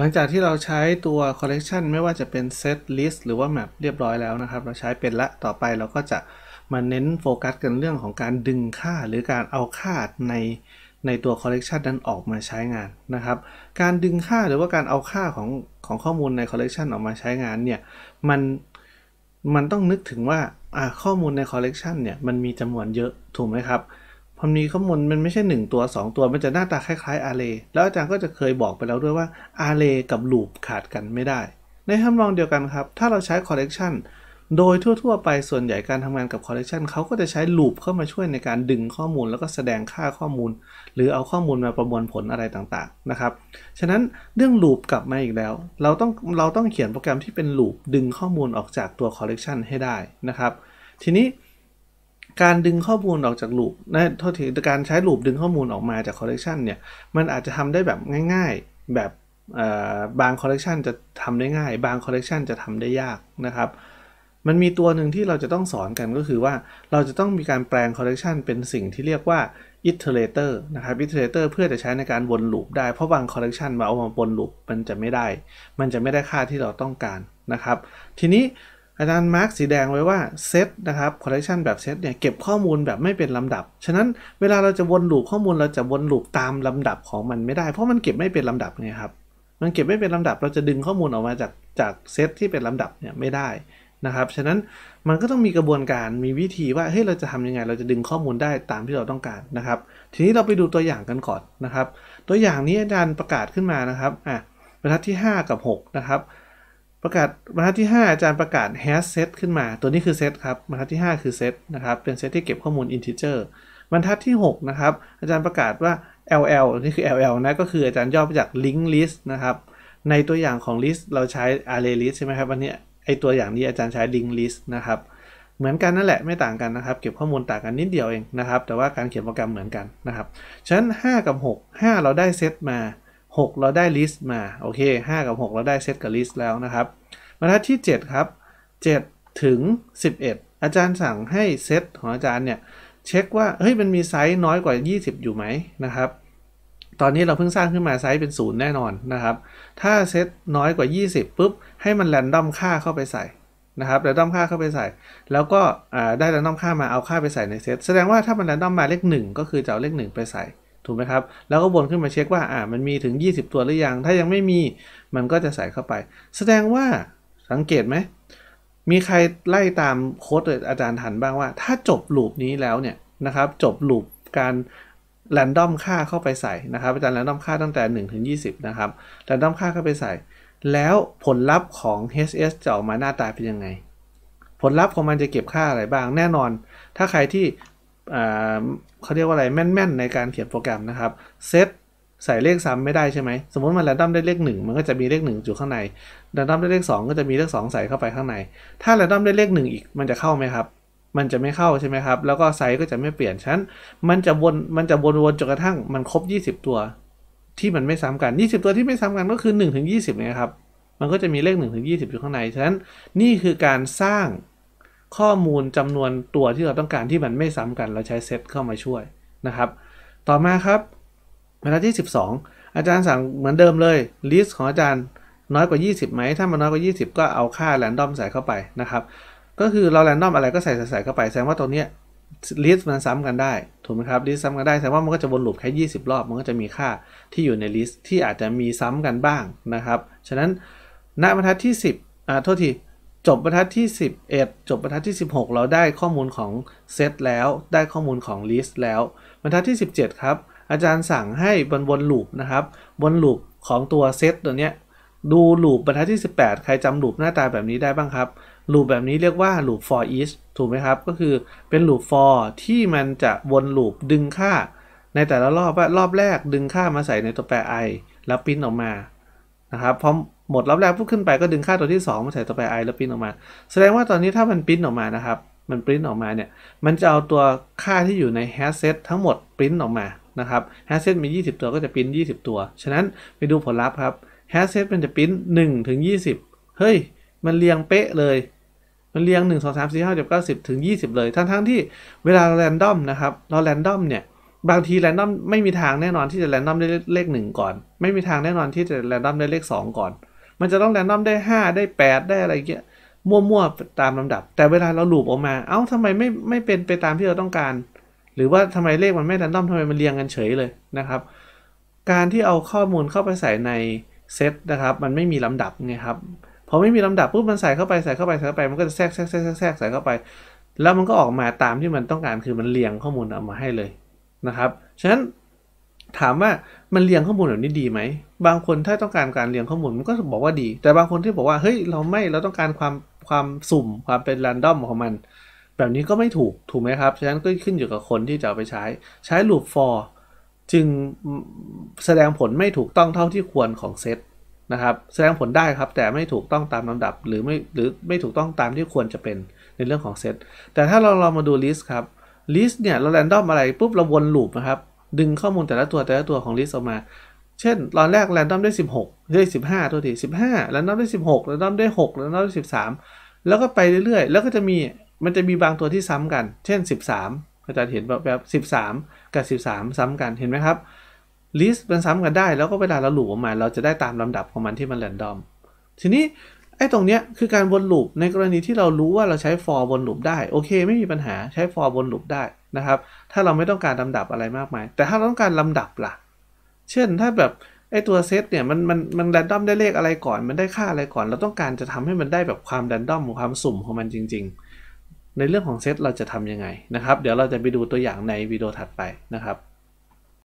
หลังจากที่เราใช้ตัวคอลเลกชันไม่ว่าจะเป็นเซต ลิสต์ หรือว่าแมปเรียบร้อยแล้วนะครับ เราใช้เป็นละ ต่อไปเราก็จะมาเน้นโฟกัส กันเรื่องของการดึงค่าหรือการเอาค่าในในตัวคอลเลกชันนั้นออกมาใช้งานนะครับ การดึงค่าหรือว่าการเอาค่าของของข้อมูลในคอลเลกชันออกมาใช้งานเนี่ยมันมันต้องนึกถึงว่าข้อมูลในคอลเลกชันเนี่ยมันมีจำนวนเยอะถูกไหมครับพอมีข้อมูลมันไม่ใช่ 1 ตัว 2 ตัว มันจะหน้าตาคล้ายๆอาร์เรย์แล้วอาจารย์ก็จะเคยบอกไปแล้วด้วยว่าอาร์เรย์กับลูปขาดกันไม่ได้ ในทำนองเดียวกันครับ ถ้าเราใช้คอลเลกชันโดยทั่วๆ ไปส่วนใหญ่การทำงานกับคอลเลกชันเขาก็จะใช้ลูปเข้ามาช่วยในการดึงข้อมูลแล้วก็แสดงค่าข้อมูล หรือเอาข้อมูลมาประมวลผลอะไรต่างๆนะครับฉะนั้นเรื่องลูปกลับมาอีกแล้วเราต้องเราต้องเขียนโปรแกรมที่เป็นลูปดึงข้อมูลออกจากตัวคอลเลกชันให้ได้นะครับ ทีนี้การดึงข้อมูลออกจากลูปนะโทษทีการใช้ลูปดึงข้อมูลออกมาจากคอลเลกชันเนี่ยมันอาจจะทำได้แบบง่าย ๆแบบบางคอลเลกชันจะทำได้ง่าย บางคอลเลกชันจะทำได้ยากนะครับ มันมีตัวหนึ่งที่เราจะต้องสอนกันก็คือว่าเราจะต้องมีการแปลงคอลเลกชันเป็นสิ่งที่เรียกว่า iterator นะครับ iterator เพื่อจะใช้ในการวนลูปได้เพราะบางคอลเลกชันมาเอามาวนลูปมันจะไม่ได้ มันจะไม่ได้ค่าที่เราต้องการนะครับ ทีนี้อาจารย์มาร์กสีแดงไว้ว่าเซตนะครับคอลเลกชันแบบเซตเนี่ยเก็บข้อมูลแบบไม่เป็นลำดับ ฉะนั้นเวลาเราจะวนลูปข้อมูลเราจะวนลูปตามลำดับของมันไม่ได้เพราะมันเก็บไม่เป็นลำดับเนี่ยครับ มันเก็บไม่เป็นลำดับ เราจะดึงข้อมูลออกมาจากจากเซตที่เป็นลำดับเนี่ยไม่ได้นะครับ ฉะนั้นมันก็ต้องมีกระบวนการมีวิธีว่าเฮ้ยเราจะทำยังไงเราจะดึงข้อมูลได้ตามที่เราต้องการนะครับ ทีนี้เราไปดูตัวอย่างกันก่อนนะครับ ตัวอย่างนี้อาจารย์ประกาศขึ้นมานะครับอ่ะบรรทัดที่5กับ 6 นะครับประกาศบรรทัดที่ 5 อาจารย์ประกาศ hash set ขึ้นมาตัวนี้คือ set ครับบรรทัดที่ 5 คือ set นะครับเป็น set ที่เก็บข้อมูล integer บรรทัดที่6นะครับอาจารย์ประกาศว่า ll นี่คือ ll นะก็คืออาจารย์ย่อมาจาก link list นะครับในตัวอย่างของ list เราใช้ array list ใช่ไหมครับวันนี้ไอตัวอย่างนี้อาจารย์ใช้ link list นะครับเหมือนกันนั่นแหละไม่ต่างกันนะครับ เก็บข้อมูลต่างกันนิดเดียวเองนะครับ แต่ว่าการเขียนโปรแกรมเหมือนกันนะครับฉะนั้น5กับ6 5 เราได้เซตมา6 เราได้ลิสต์มา โอเค 5 กับ 6 เราได้เซตกับลิสต์แล้วนะครับบรรทัดที่ 7 ครับ 7 ถึง 11 อาจารย์สั่งให้เซตของอาจารย์เนี่ย เช็คว่าเฮ้ยมันมีไซส์น้อยกว่า 20 อยู่ไหมนะครับ ตอนนี้เราเพิ่งสร้างขึ้นมาไซส์เป็นศูนย์แน่นอนนะครับ ถ้าเซตน้อยกว่า 20ปุ๊บ ให้มันแรนดอมค่าเข้าไปใส่นะครับแรนดอมค่าเข้าไปใส่ แล้วก็ได้แรนดอมค่ามาเอาค่าไปใส่ในเซตแสดงว่าถ้ามันแรนดอมมาเลข 1 ก็คือจะเอาเลข1 ไปใส่ถูกไหมครับ แล้วก็วนขึ้นมาเช็คว่า อ่า มันมีถึง 20 ตัวหรือยัง ถ้ายังไม่มี มันก็จะใส่เข้าไป แสดงว่า สังเกตไหม มีใครไล่ตามโค้ดอาจารย์ทันบ้างว่า ถ้าจบลูปนี้แล้วเนี่ยนะครับ จบลูปการแรนดอมค่าเข้าไปใส่นะครับ อาจารย์แรนดอมค่าตั้งแต่1ถึง20 นะครับ แรนดอมค่าเข้าไปใส่ แล้วผลลัพธ์ของ HS จะออกมาหน้าตาเป็นยังไง ผลลัพธ์ของมันจะเก็บค่าอะไรบ้าง แน่นอน ถ้าใครที่เขาเรียกว่าอะไรแม่นๆ ในการเขียนโปรแกรมนะครับเซตใส่เลขซ้ำไม่ได้ใช่ไหมสมมติมันแรนดัมได้เลข 1 มันก็จะมีเลข 1 อยู่ข้างในแรนดัมได้เลข 2 ก็จะมีเลข 2 ใส่เข้าไปข้างใน ถ้าแรนดัมได้เลข1อีกมันจะเข้าไหมครับ มันจะไม่เข้าใช่ไหมครับแล้วก็ไซส์ก็จะไม่เปลี่ยนชั้นมันจะวนมันจะวนๆจนกระทั่งมันครบ20 ตัว ที่มันไม่ซ้ำกัน20 ตัวที่ไม่ซ้ำกันก็คือ1ถึง20เนี่ยครับมันก็จะมีเลข1ถึงิบอยู่ข้างในฉะนั้น นี่คือการสร้างข้อมูลจำนวนตัวที่เราต้องการที่มันไม่ซ้ำกัน เราใช้เซตเข้ามาช่วยนะครับ ต่อมาครับบรรทัดที่ 12 อาจารย์สั่งเหมือนเดิมเลยลิสต์ของอาจารย์น้อยกว่า 20ไหมถ้ามันน้อยกว่า20 ก็เอาค่าแรนดอมใส่เข้าไปนะครับ ก็คือเราแรนดอมอะไรก็ใส่ใส่เข้าไปแสดงว่าตรงนี้ลิสต์มันซ้ำกันได้ถูกไหมครับลิสต์ซ้ำกันได้แสดงว่ามันก็จะวนลูปแค่20รอบมันก็จะมีค่าที่อยู่ในลิสต์ที่อาจจะมีซ้ำกันบ้างนะครับ ฉะนั้นณบรรทัดที่ 10อ่าโทษทีจบบรรทัดที่11 จบบรรทัดที่ 16 เราได้ข้อมูลของเซตแล้วได้ข้อมูลของลิสต์แล้วบรรทัดที่ 17 ครับ อาจารย์สั่งให้บนบนลูปนะครับบนลูปของตัวเซตตัวเนี้ยดูลูปบรรทัดที่18 ใครจำลูปหน้าตาแบบนี้ได้บ้างครับลูปแบบนี้เรียกว่าลูป for each ถูกไหมครับก็คือเป็นลูป for ที่มันจะวนลูปดึงค่า ในแต่ละรอบว่ารอบแรกดึงค่ามาใส่ในตัวแปร i แล้วพิมพ์ออกมานะครับพร้อมหมดรับแรงพุ่งขึ้นไปก็ดึงค่าตัวที่ 2มาใส่ตัวไป i แล้วปริ้นออกมา แสดงว่าตอนนี้ถ้ามันปริ้นออกมานะครับ มันปริ้นออกมาเนี่ย มันจะเอาตัวค่าที่อยู่ในแฮชเซ e ทั้งหมดปริ้นออกมานะครับแฮชเซ e มี 20 ตัวก็จะปริ้น20 ตัว ฉะนั้นไปดูผลลัพธ์ครับแฮชเซ e มันจะปริ้น1ถึง20 เฮ้ย มันเรียงเป๊ะเลย มันเรียง 1 2 3 4 5 6 9 10ถึง20 เลย ทั้งทั้งที่เวลาเราแรนดอมนะครับเราแรนดอมเนี่ยบางทีแรนดอมไม่มีทางแน่นอนที่จะแรนดอมได้เลขหนึ่งก่อน ไม่มีทางแน่นอนที่จะแรนดอมได้เลข2 ก่อนมันจะต้องแรนดอมได้ 5 ได้ 8 ได้อะไรเงี้ย มั่วๆตามลำดับแต่เวลาเราหลูบออกมาเอ้าทำไมไม่ไม่เป็นไปตามที่เราต้องการ หรือว่าทำไมเลขมันไม่แรนดอมทำไมมันเรียงกันเฉยเลยนะครับ การที่เอาข้อมูลเข้าไปใส่ในเซตนะครับ มันไม่มีลำดับไงครับ พอไม่มีลำดับปุ๊บมันใส่เข้าไปใส่เข้าไปใส่เข้าไปมันก็จะแทรกแทรกแทรกแทรกใส่เข้าไป แล้วมันก็ออกมาตามที่มันต้องการคือมันเรียงข้อมูลออกมาให้เลยนะครับฉะนั้นถามว่ามันเรียงข้อมูลแบบนี้ดีไหม บางคนถ้าต้องการการเรียงข้อมูลมันก็บอกว่าดี แต่บางคนที่บอกว่าเฮ้ยเราไม่เราต้องการความความสุ่มความเป็นแรนดอมของมัน แบบนี้ก็ไม่ถูกถูกไหมครับ ฉะนั้นก็ขึ้นอยู่กับคนที่จะเอาไปใช้ ใช้ loop for จึงแสดงผลไม่ถูกต้องเท่าที่ควรของเซตนะครับ แสดงผลได้ครับ แต่ไม่ถูกต้องตามลำดับ หรือไม่หรือไม่ถูกต้องตามที่ควรจะเป็นในเรื่องของเซตแต่ถ้าเราลองมาดูลิสต์ครับลิสต์เนี่ยเราแรนดอมอะไรปุ๊บเราวนลูปนะครับดึงข้อมูลแต่ละตัวแต่ละตัวของลิสต์ออกมา เช่นตอนแรกแรนดอมได้16ได้ 15 ตัวที15แรนดอมได้ 16แรนดอมได้ 6แรนดอมได้13 แล้วก็ไปเรื่อยๆ แล้วก็จะมีมันจะมีบางตัวที่ซ้ำกัน เช่น 13อาจารย์เห็นแบบแบบ13 กับ 13 ซ้ำกันเห็นไหมครับลิสต์มันซ้ำกันได้ แล้วก็เวลาเราหลูออกมาเราจะได้ตามลำดับของมันที่มันแรนดอมทีนี้ไอ้ตรงเนี้ยคือการวนลูปในกรณีที่เรารู้ว่าเราใช้ for วนลูปได้โอเคไม่มีปัญหาใช้ for วนลูปได้นะครับถ้าเราไม่ต้องการลำดับอะไรมากมาย แต่ถ้าเราต้องการลำดับล่ะเช่นถ้าแบบไอ้ตัวเซตเนี่ยมันมันมันแรนดอมได้เลขอะไรก่อน มันได้ค่าอะไรก่อนเราต้องการจะทำให้มันได้แบบความแรนดอมของความสุ่มของมันจริง ๆ ในเรื่องของเซตเราจะทํำยังไงนะครับ เดี๋ยวเราจะไปดูตัวอย่างในวิดีโอถัดไปนะครับ